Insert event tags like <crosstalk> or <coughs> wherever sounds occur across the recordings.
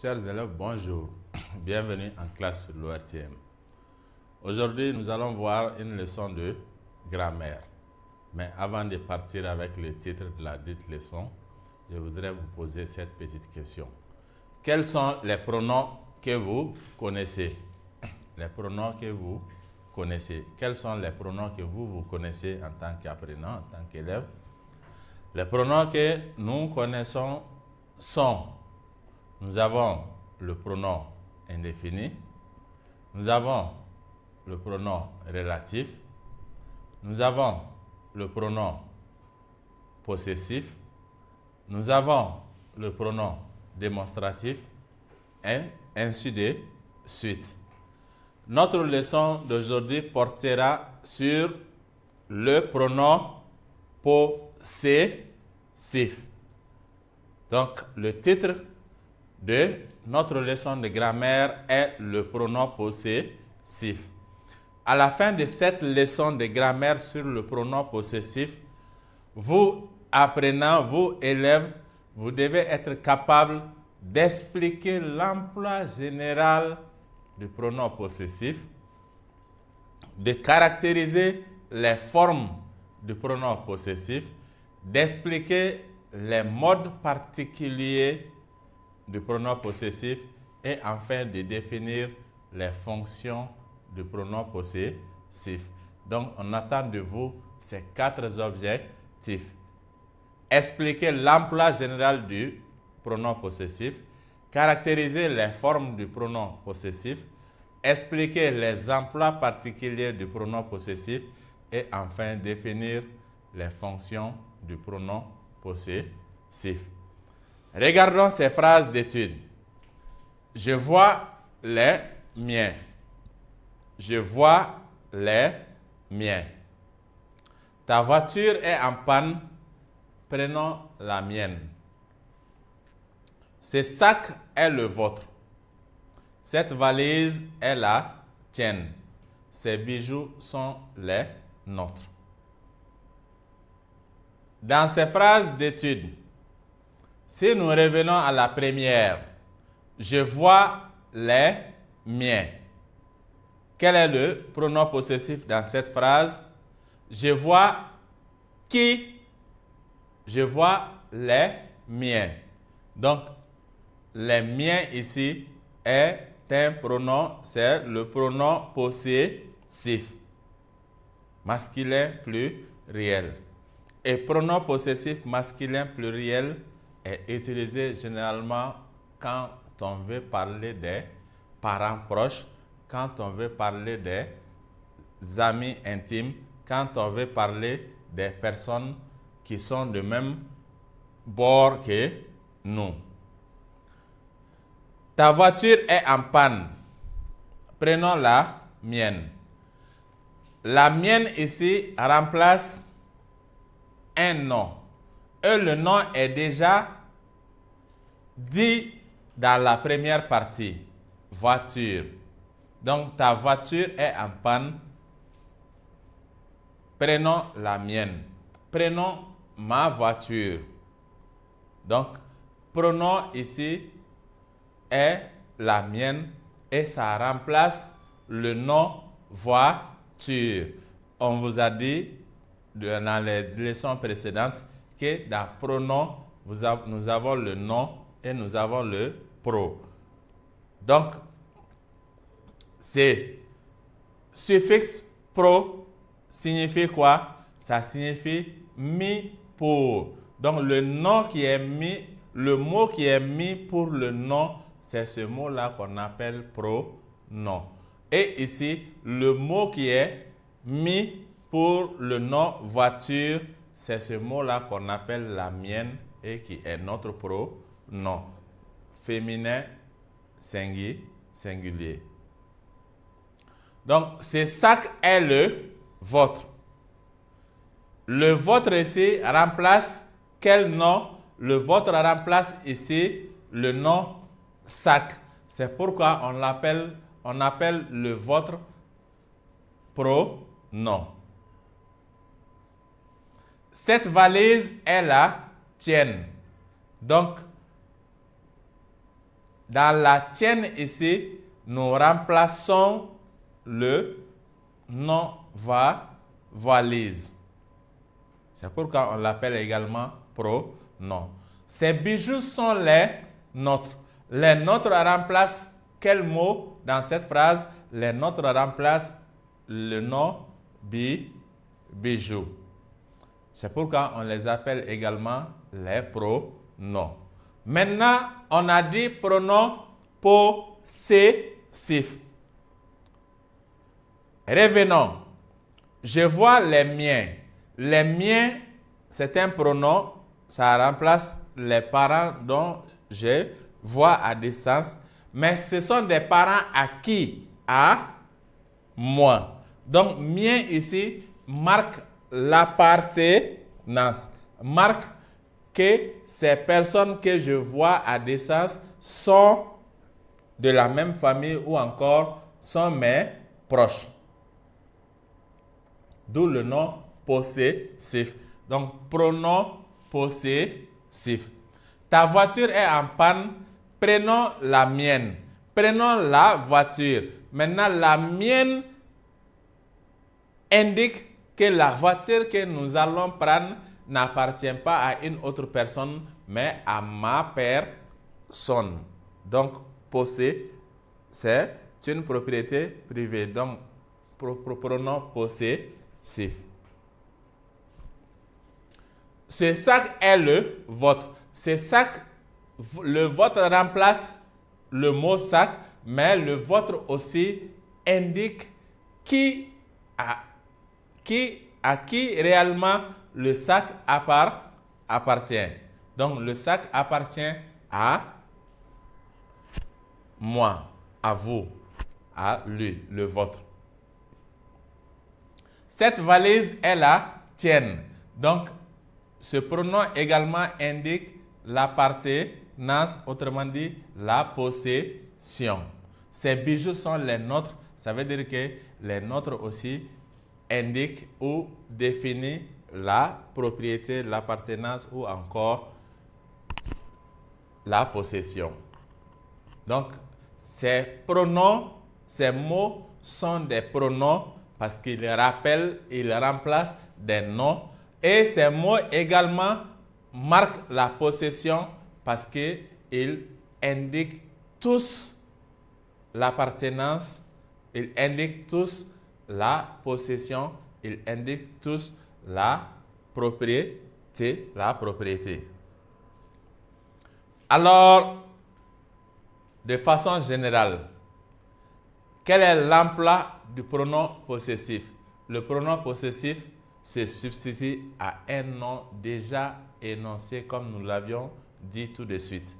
Chers élèves, bonjour. <coughs> Bienvenue en classe de l'ORTM. Aujourd'hui, nous allons voir une leçon de grammaire. Mais avant de partir avec le titre de la dite leçon, je voudrais vous poser cette petite question. Quels sont les pronoms que vous connaissez <coughs> Les pronoms que vous connaissez. Quels sont les pronoms que vous, vous connaissez en tant qu'apprenant, en tant qu'élève Les pronoms que nous connaissons sont nous avons le pronom indéfini. Nous avons le pronom relatif. Nous avons le pronom possessif. Nous avons le pronom démonstratif et ainsi suite. Notre leçon d'aujourd'hui portera sur le pronom possessif. Donc, le titre de notre leçon de grammaire est le pronom possessif. À la fin de cette leçon de grammaire sur le pronom possessif, vous apprenant, vous élèves, vous devez être capable d'expliquer l'emploi général du pronom possessif, de caractériser les formes du pronom possessif, d'expliquer les modes particuliers du pronom possessif et enfin de définir les fonctions du pronom possessif. Donc, on attend de vous ces quatre objectifs. Expliquer l'emploi général du pronom possessif, caractériser les formes du pronom possessif, expliquer les emplois particuliers du pronom possessif et enfin définir les fonctions du pronom possessif. Regardons ces phrases d'étude. Je vois les miens. Je vois les miens. Ta voiture est en panne. Prenons la mienne. Ce sac est le vôtre. Cette valise est la tienne. Ces bijoux sont les nôtres. Dans ces phrases d'étude, si nous revenons à la première, je vois les miens. Quel est le pronom possessif dans cette phrase Je vois qui Je vois les miens. Donc, les miens ici est un pronom, c'est le pronom possessif. Masculin pluriel. Et pronom possessif masculin pluriel, est utilisé généralement quand on veut parler des parents proches, quand on veut parler des amis intimes, quand on veut parler des personnes qui sont de même bord que nous. Ta voiture est en panne. Prenons la mienne. La mienne ici remplace un nom. Et le nom est déjà dit dans la première partie, voiture. Donc ta voiture est en panne. Prenons la mienne. Prenons ma voiture. Donc, prenons ici est la mienne et ça remplace le nom voiture. On vous a dit dans les leçons précédentes que dans pronom, nous avons le nom et nous avons le pro. Donc, c'est suffixe pro signifie quoi Ça signifie mi pour. Donc, le nom qui est mis, le mot qui est mis pour le nom, c'est ce mot-là qu'on appelle « pro-nom ». Et ici, le mot qui est mis pour le nom voiture, c'est ce mot-là qu'on appelle la mienne et qui est notre pro non. Féminin, singulier. Donc, ce sac est le vôtre. Le vôtre ici remplace quel nom Le vôtre remplace ici le nom sac. C'est pourquoi on l'appelle on appelle le vôtre pronom. Cette valise est la tienne. Donc, dans la tienne ici, nous remplaçons le non va valise. C'est pourquoi on l'appelle également pronom. Ces bijoux sont les nôtres. Les nôtres remplacent quel mot dans cette phrase Les nôtres remplacent le nom bi, bijoux. C'est pourquoi on les appelle également les pronoms. Maintenant, on a dit pronom possessif. Revenons. Je vois les miens. Les miens, c'est un pronom. Ça remplace les parents dont je vois à distance. Mais ce sont des parents à qui À moi. Donc, mien ici marque l'appartenance. Marque que ces personnes que je vois à distance sont de la même famille ou encore sont mes proches. D'où le nom possessif. Donc, pronom possessif. Ta voiture est en panne. Prenons la mienne. Prenons la voiture. Maintenant, la mienne indique que la voiture que nous allons prendre n'appartient pas à une autre personne, mais à ma personne. Donc, possé, c'est une propriété privée. Donc, possé, c'est. Ce sac est le vôtre. Ce sac, le vôtre remplace le mot sac, mais le vôtre aussi indique qui a, qui, à qui réellement le sac à part appartient. Donc le sac appartient à moi, à vous, à lui, le vôtre. Cette valise est la tienne. Donc ce pronom également indique l'appartenance, autrement dit la possession. Ces bijoux sont les nôtres, ça veut dire que les nôtres aussi indiquent ou définissent la propriété, l'appartenance ou encore la possession. Donc, ces pronoms, ces mots sont des pronoms parce qu'ils rappellent, ils remplacent des noms. Et ces mots également marquent la possession parce qu'ils indiquent tous l'appartenance, ils indiquent tous la possession, ils indiquent tous la propriété, la propriété. Alors, de façon générale, quel est l'emploi du pronom possessif Le pronom possessif se substitue à un nom déjà énoncé comme nous l'avions dit tout de suite,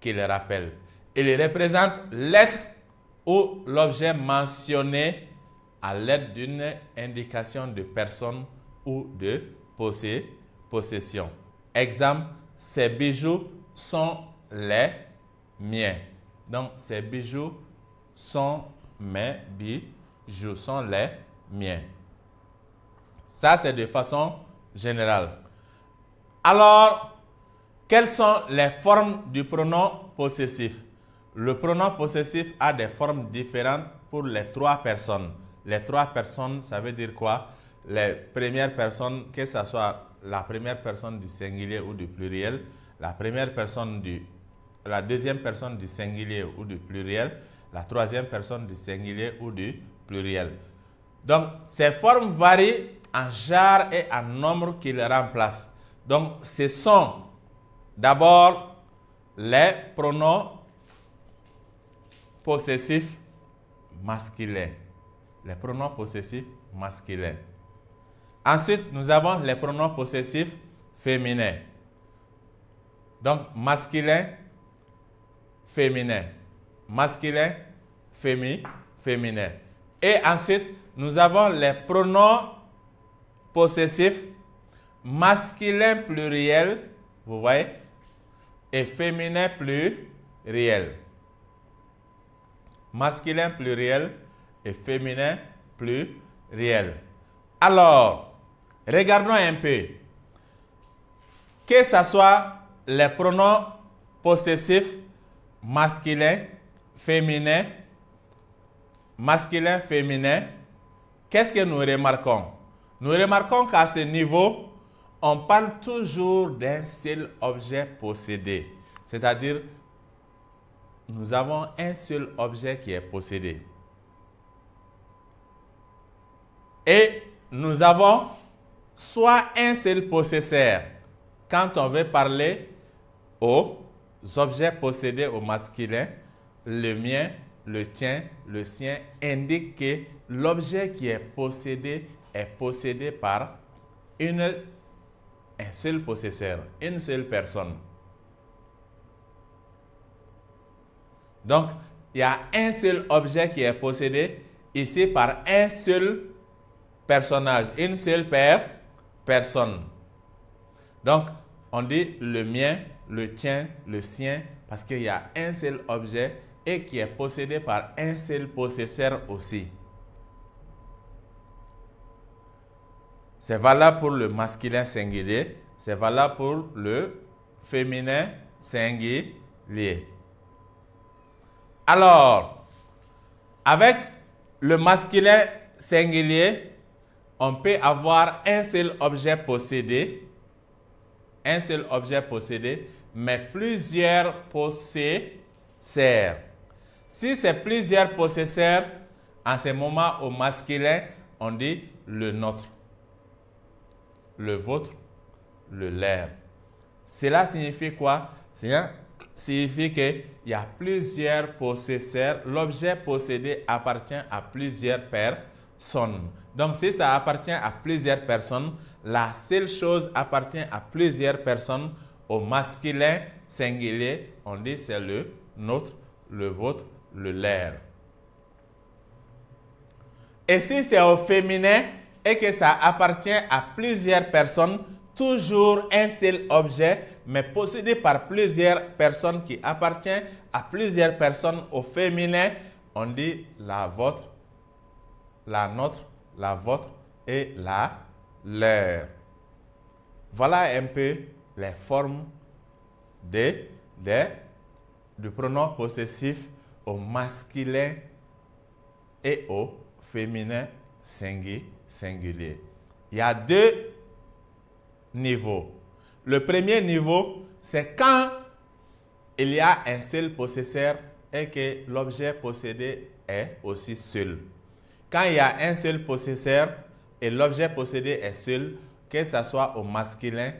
qui le rappelle. Il représente l'être ou l'objet mentionné à l'aide d'une indication de personne ou de possé possession. Exemple, ces bijoux sont les miens. Donc, ces bijoux sont mes bijoux, sont les miens. Ça, c'est de façon générale. Alors, quelles sont les formes du pronom possessif Le pronom possessif a des formes différentes pour les trois personnes. Les trois personnes, ça veut dire quoi les premières personnes, que ce soit la première personne du singulier ou du pluriel, la première personne du, la deuxième personne du singulier ou du pluriel, la troisième personne du singulier ou du pluriel. Donc, ces formes varient en genre et en nombre qui les remplacent. Donc, ce sont d'abord les pronoms possessifs masculins. Les pronoms possessifs masculins. Ensuite, nous avons les pronoms possessifs féminins. Donc, masculin, féminin. Masculin, fémi, féminin. Et ensuite, nous avons les pronoms possessifs masculin pluriel, vous voyez, et féminin pluriel. Masculin pluriel et féminin pluriel. Alors, Regardons un peu. Que ce soit les pronoms possessifs masculin, féminin, masculin, féminin, qu'est-ce que nous remarquons Nous remarquons qu'à ce niveau, on parle toujours d'un seul objet possédé. C'est-à-dire, nous avons un seul objet qui est possédé. Et nous avons soit un seul possesseur. Quand on veut parler aux objets possédés au masculin, le mien, le tien, le sien indique que l'objet qui est possédé est possédé par une, un seul possesseur, une seule personne. Donc, il y a un seul objet qui est possédé ici par un seul personnage, une seule paire personne. Donc, on dit le mien, le tien, le sien, parce qu'il y a un seul objet et qui est possédé par un seul possesseur aussi. C'est valable pour le masculin singulier, c'est valable pour le féminin singulier. Alors, avec le masculin singulier, on peut avoir un seul objet possédé, un seul objet possédé, mais plusieurs possesseurs. Si c'est plusieurs possesseurs, en ce moment, au masculin, on dit le nôtre, le vôtre, le leur. Cela signifie quoi? Cela signifie qu'il y a plusieurs possesseurs. L'objet possédé appartient à plusieurs personnes. Donc si ça appartient à plusieurs personnes, la seule chose appartient à plusieurs personnes au masculin singulier, on dit c'est le nôtre, le vôtre, le leur. Et si c'est au féminin et que ça appartient à plusieurs personnes, toujours un seul objet, mais possédé par plusieurs personnes qui appartient à plusieurs personnes au féminin, on dit la vôtre, la nôtre, la vôtre et la leur. Voilà un peu les formes du pronom possessif au masculin et au féminin singulier. Il y a deux niveaux. Le premier niveau, c'est quand il y a un seul possesseur et que l'objet possédé est aussi seul. Quand il y a un seul possesseur et l'objet possédé est seul, que ce soit au masculin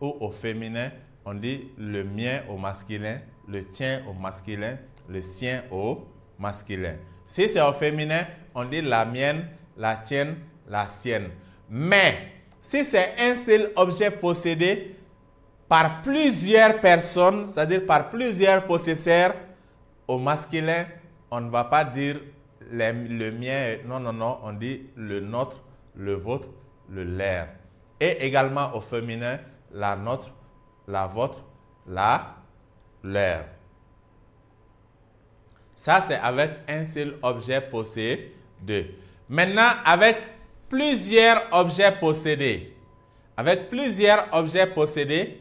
ou au féminin, on dit le mien au masculin, le tien au masculin, le sien au masculin. Si c'est au féminin, on dit la mienne, la tienne, la sienne. Mais si c'est un seul objet possédé par plusieurs personnes, c'est-à-dire par plusieurs possesseurs, au masculin, on ne va pas dire le mien, non, non, non, on dit le nôtre, le vôtre, le leur. Et également au féminin, la nôtre, la vôtre, la leur. Ça, c'est avec un seul objet possédé. Maintenant, avec plusieurs objets possédés, avec plusieurs objets possédés,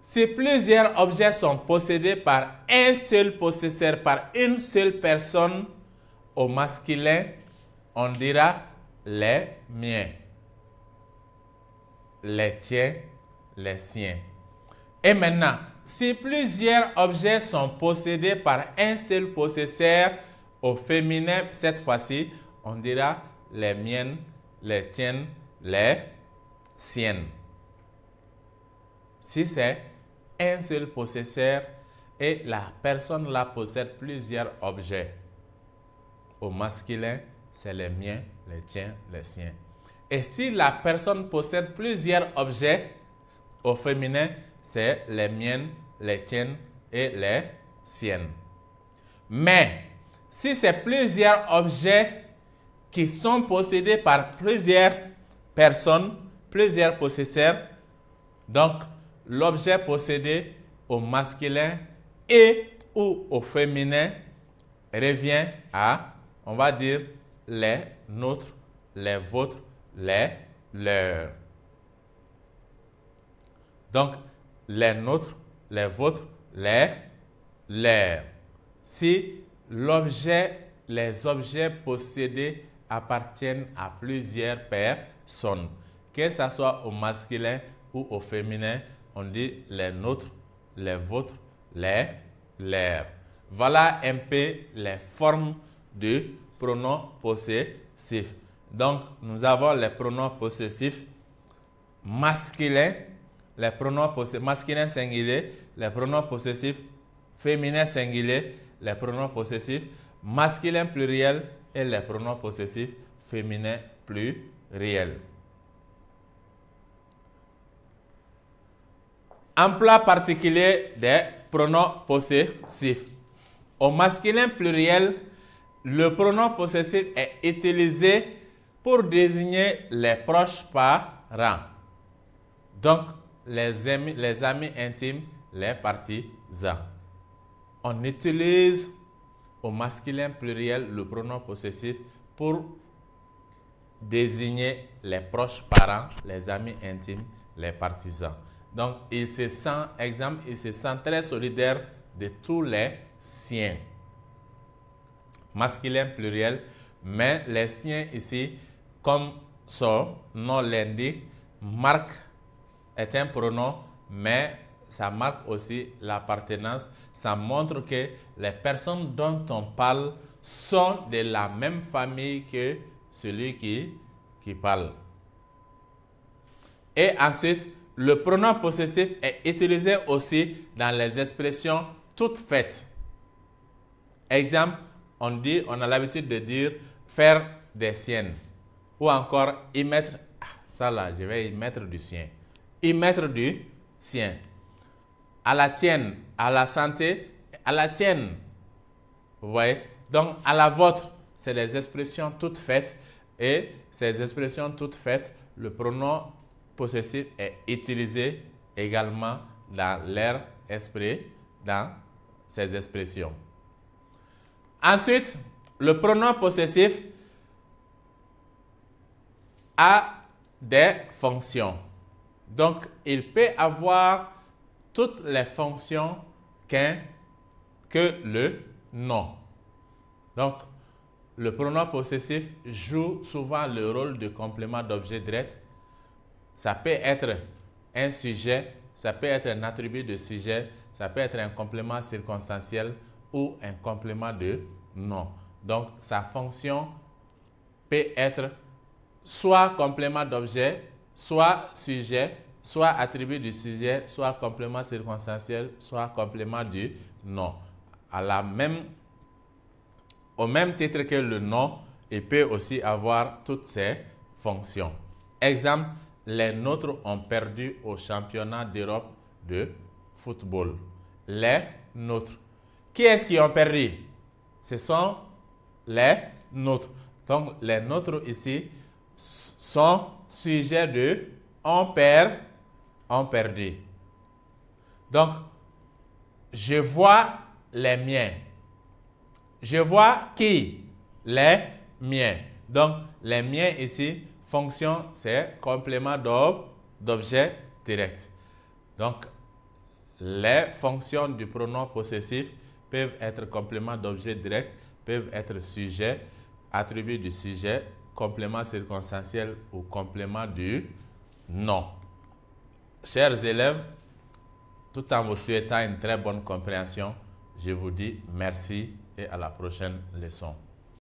si plusieurs objets sont possédés par un seul possesseur, par une seule personne, au masculin, on dira les miens, les tiens, les siens. Et maintenant, si plusieurs objets sont possédés par un seul possesseur, au féminin, cette fois-ci, on dira les miennes, les tiennes, les siennes. Si c'est un seul possesseur et la personne la possède plusieurs objets, au masculin, c'est les miens, les tiens, les siens. Et si la personne possède plusieurs objets, au féminin, c'est les miennes, les tiennes et les siennes. Mais si c'est plusieurs objets qui sont possédés par plusieurs personnes, plusieurs possesseurs, donc l'objet possédé au masculin et ou au féminin revient à on va dire les nôtres, les vôtres, les leurs. Donc, les nôtres, les vôtres, les leurs. Si l'objet, les objets possédés appartiennent à plusieurs personnes, que ce soit au masculin ou au féminin, on dit les nôtres, les vôtres, les leurs. Voilà un peu les formes du pronom possessif. Donc, nous avons les pronoms possessifs masculins, les pronoms masculins singuliers, les pronoms possessifs féminins singuliers, les pronoms possessifs masculins pluriels et les pronoms possessifs féminins pluriels. Emploi particulier des pronoms possessifs. Au masculin pluriel, le pronom possessif est utilisé pour désigner les proches parents. Donc, les amis, les amis intimes, les partisans. On utilise au masculin pluriel le pronom possessif pour désigner les proches parents, les amis intimes, les partisans. Donc, il se sent, exemple, il se sent très solidaire de tous les siens masculin pluriel, mais les siens ici, comme son nom l'indique, marque est un pronom, mais ça marque aussi l'appartenance. Ça montre que les personnes dont on parle sont de la même famille que celui qui, qui parle. Et ensuite, le pronom possessif est utilisé aussi dans les expressions toutes faites. Exemple, on dit, on a l'habitude de dire faire des siennes ou encore y mettre, ah, ça là, je vais y mettre du sien. Y mettre du sien. À la tienne, à la santé, à la tienne. Vous voyez Donc, à la vôtre, c'est les expressions toutes faites et ces expressions toutes faites, le pronom possessif est utilisé également dans l'air esprit, dans ces expressions. Ensuite, le pronom possessif a des fonctions. Donc, il peut avoir toutes les fonctions qu'un que le nom. Donc, le pronom possessif joue souvent le rôle de complément d'objet direct. Ça peut être un sujet, ça peut être un attribut de sujet, ça peut être un complément circonstanciel, ou un complément de nom. Donc, sa fonction peut être soit complément d'objet, soit sujet, soit attribut du sujet, soit complément circonstanciel, soit complément du nom. À la même, au même titre que le nom, il peut aussi avoir toutes ses fonctions. Exemple, les nôtres ont perdu au championnat d'Europe de football. Les nôtres. Qui est-ce qui ont perdu Ce sont les nôtres. Donc, les nôtres ici sont sujets de on perd, on perdu. Donc, je vois les miens. Je vois qui Les miens. Donc, les miens ici, fonction, c'est complément d'objet direct. Donc, les fonctions du pronom possessif peuvent être complément d'objet direct, peuvent être sujet, attribut du sujet, complément circonstanciel ou complément du nom. Chers élèves, tout en vous souhaitant une très bonne compréhension, je vous dis merci et à la prochaine leçon.